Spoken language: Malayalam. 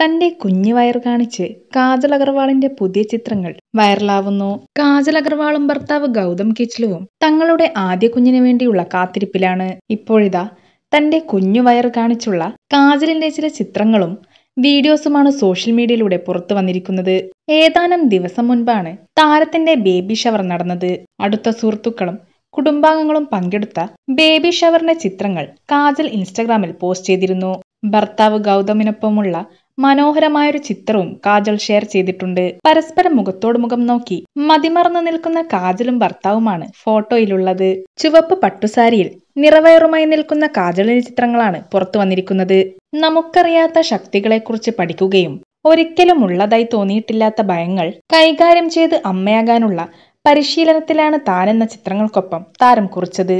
തന്റെ കുഞ്ഞു വയർ കാണിച്ച് കാജൽ അഗർവാളിന്റെ പുതിയ ചിത്രങ്ങൾ വൈറലാവുന്നു കാജൽ അഗർവാളും ഭർത്താവ് ഗൗതം കിച്ലുവും തങ്ങളുടെ ആദ്യ കുഞ്ഞിന് വേണ്ടിയുള്ള കാത്തിരിപ്പിലാണ് ഇപ്പോഴിതാ തന്റെ കുഞ്ഞു വയർ കാണിച്ചുള്ള കാജലിന്റെ ചില ചിത്രങ്ങളും വീഡിയോസുമാണ് സോഷ്യൽ മീഡിയയിലൂടെ പുറത്തു വന്നിരിക്കുന്നത് ഏതാനും ദിവസം മുൻപാണ് താരത്തിന്റെ ബേബി ഷവർ നടന്നത് അടുത്ത സുഹൃത്തുക്കളും കുടുംബാംഗങ്ങളും പങ്കെടുത്ത ബേബി ഷവറിന്റെ ചിത്രങ്ങൾ കാജൽ ഇൻസ്റ്റഗ്രാമിൽ പോസ്റ്റ് ചെയ്തിരുന്നു ഭർത്താവ് ഗൗതമിനൊപ്പമുള്ള മനോഹരമായൊരു ചിത്രവും കാജൽ ഷെയർ ചെയ്തിട്ടുണ്ട് പരസ്പരം മുഖത്തോട് മുഖം നോക്കി മതിമറന്നു നിൽക്കുന്ന കാജലും ഭർത്താവുമാണ് ഫോട്ടോയിലുള്ളത് ചുവപ്പ് പട്ടുസാരിയിൽ നിറവയറുമായി നിൽക്കുന്ന കാജലിന്റെ ചിത്രങ്ങളാണ് പുറത്തു വന്നിരിക്കുന്നത് നമുക്കറിയാത്ത ശക്തികളെക്കുറിച്ച് പഠിക്കുകയും ഒരിക്കലും ഉള്ളതായി തോന്നിയിട്ടില്ലാത്ത ഭയങ്ങൾ കൈകാര്യം ചെയ്ത് അമ്മയാകാനുള്ള പരിശീലനത്തിലാണ് താനെന്ന ചിത്രങ്ങൾക്കൊപ്പം താരം കുറിച്ചത്